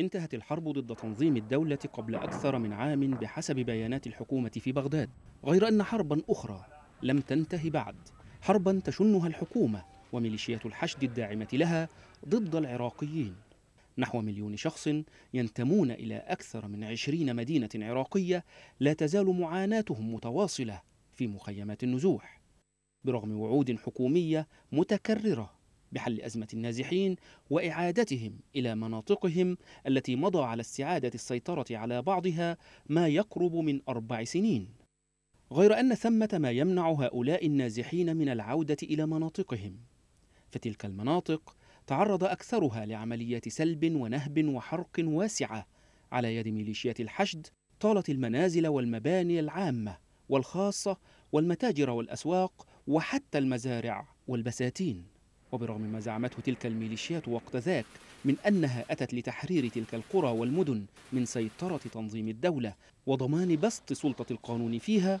انتهت الحرب ضد تنظيم الدولة قبل أكثر من عام بحسب بيانات الحكومة في بغداد غير أن حربا أخرى لم تنتهي بعد حربا تشنها الحكومة وميليشيات الحشد الداعمة لها ضد العراقيين نحو مليون شخص ينتمون إلى أكثر من عشرين مدينة عراقية لا تزال معاناتهم متواصلة في مخيمات النزوح برغم وعود حكومية متكررة بحل أزمة النازحين وإعادتهم إلى مناطقهم التي مضى على استعادة السيطرة على بعضها ما يقرب من أربع سنين غير أن ثمة ما يمنع هؤلاء النازحين من العودة إلى مناطقهم فتلك المناطق تعرض أكثرها لعمليات سلب ونهب وحرق واسعة على يد ميليشيات الحشد طالت المنازل والمباني العامة والخاصة والمتاجر والأسواق وحتى المزارع والبساتين وبرغم ما زعمته تلك الميليشيات وقت ذاك من أنها أتت لتحرير تلك القرى والمدن من سيطرة تنظيم الدولة وضمان بسط سلطة القانون فيها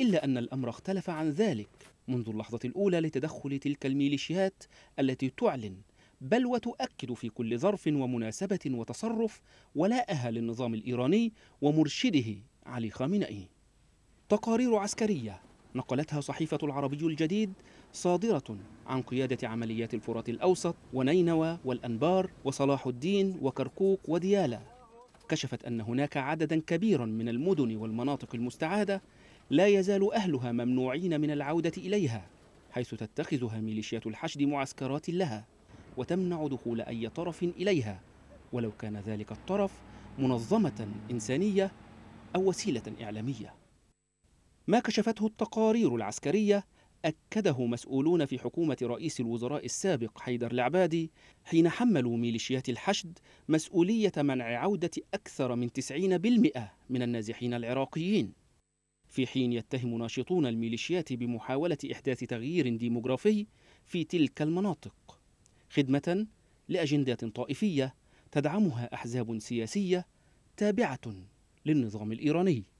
إلا أن الأمر اختلف عن ذلك منذ اللحظة الأولى لتدخل تلك الميليشيات التي تعلن بل وتؤكد في كل ظرف ومناسبة وتصرف ولاءها للنظام الإيراني ومرشده علي خامنئي تقارير عسكرية نقلتها صحيفة العربي الجديد صادرة عن قيادة عمليات الفرات الأوسط ونينوى والأنبار وصلاح الدين وكركوك وديالى كشفت أن هناك عددا كبيرا من المدن والمناطق المستعادة لا يزال أهلها ممنوعين من العودة إليها حيث تتخذها ميليشيات الحشد معسكرات لها وتمنع دخول أي طرف إليها ولو كان ذلك الطرف منظمة إنسانية أو وسيلة إعلامية ما كشفته التقارير العسكرية أكده مسؤولون في حكومة رئيس الوزراء السابق حيدر العبادي حين حملوا ميليشيات الحشد مسؤولية منع عودة أكثر من 90% من النازحين العراقيين في حين يتهم ناشطون الميليشيات بمحاولة إحداث تغيير ديموغرافي في تلك المناطق خدمة لأجندات طائفية تدعمها أحزاب سياسية تابعة للنظام الإيراني